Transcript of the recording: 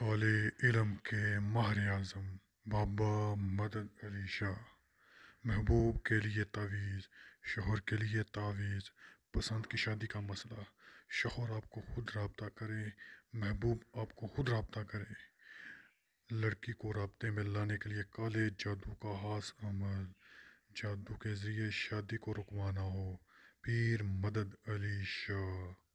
کالے علم کے ماہر اعظم بابا مدد علی شاہ محبوب کے لیے تعویذ شوہر کے لیے تعویذ پسند کی شادی کا مسئلہ شوہر آپ کو خود رابطہ کرے محبوب آپ کو خود رابطہ کرے لڑکی کو رابطے میں لانے کے لیے کالے جادو کا خاص عمل جادو کے ذریعے شادی کو رکوانا ہو پیر مدد علی شاہ